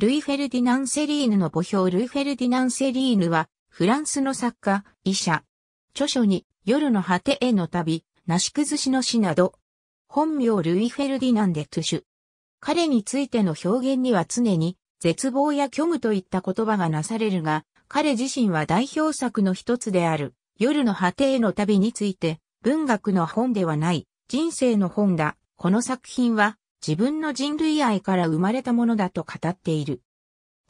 ルイ・フェルディナン・セリーヌの墓標ルイ・フェルディナン・セリーヌは、フランスの作家、医者。著書に、夜の果てへの旅、なし崩しの死など、本名ルイ・フェルディナン・デ・トゥシュ。彼についての表現には常に、絶望や虚無といった言葉がなされるが、彼自身は代表作の一つである、夜の果てへの旅について、文学の本ではない、人生の本だ。この作品は、自分の人類愛から生まれたものだと語っている。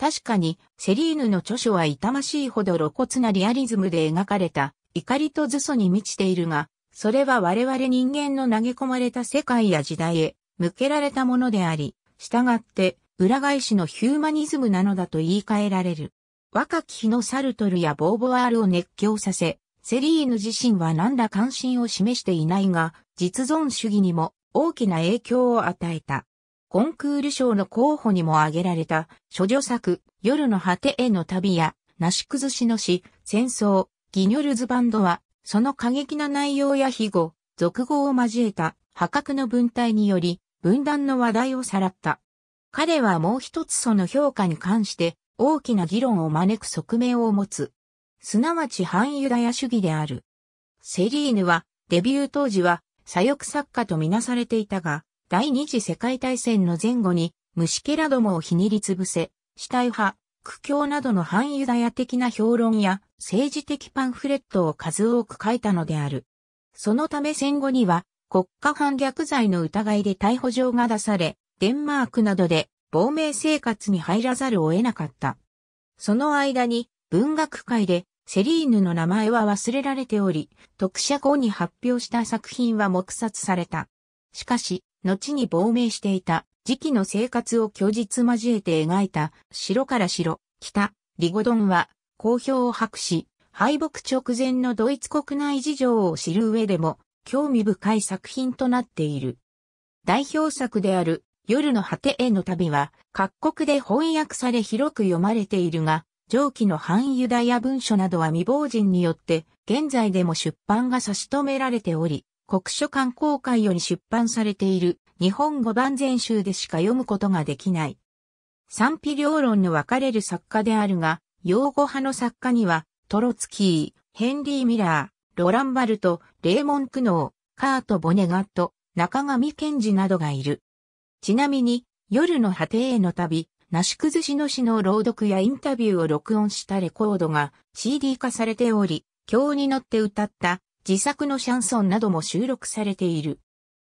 確かに、セリーヌの著書は痛ましいほど露骨なリアリズムで描かれた、怒りと図素に満ちているが、それは我々人間の投げ込まれた世界や時代へ向けられたものであり、従って、裏返しのヒューマニズムなのだと言い換えられる。若き日のサルトルやボーボワールを熱狂させ、セリーヌ自身は何ら関心を示していないが、実存主義にも大きな影響を与えた。コンクール賞の候補にも挙げられた、諸女作、夜の果てへの旅や、なし崩しの詩、戦争、ギニョルズバンドは、その過激な内容や非語、俗語を交えた破格の文体により、分断の話題をさらった。彼はもう一つその評価に関して、大きな議論を招く側面を持つ。すなわち反ユダヤ主義である。セリーヌは、デビュー当時は、左翼作家とみなされていたが、第二次世界大戦の前後に、虫けらどもをひねりつぶせ、死体派、苦境などの反ユダヤ的な評論や政治的パンフレットを数多く書いたのである。そのため戦後には国家反逆罪の疑いで逮捕状が出され、デンマークなどで亡命生活に入らざるを得なかった。その間に文学界でセリーヌの名前は忘れられており、特写後に発表した作品は黙殺された。しかし、後に亡命していた、時期の生活を虚実交えて描いた、白から白、北、リゴドンは、好評を博し、敗北直前のドイツ国内事情を知る上でも、興味深い作品となっている。代表作である、夜の果てへの旅は、各国で翻訳され広く読まれているが、上記の反ユダヤ文書などは未亡人によって現在でも出版が差し止められており、国書館公開より出版されている日本語版全集でしか読むことができない。賛否両論の分かれる作家であるが、用語派の作家には、トロツキー、ヘンリー・ミラー、ロランバルト、レーモン・クノー、カート・ボネガット、中上健治などがいる。ちなみに、夜の果てへの旅、なし崩しの詩の朗読やインタビューを録音したレコードが CD 化されており、今日に乗って歌った自作のシャンソンなども収録されている。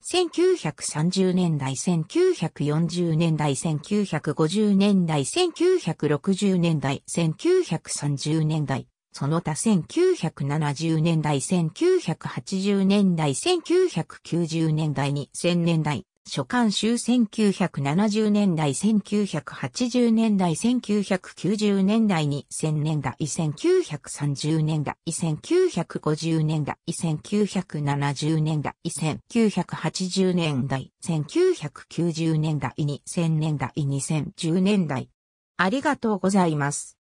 1930年代、1940年代、1950年代、1960年代、1930年代、その他1970年代、1980年代、1990年代、2000年代、初刊集1970年代、1980年代、1990年代、2000年代、1930年代、1950年代、1970年代、1980年代、1990年代、2000年代、2010年代。ありがとうございます。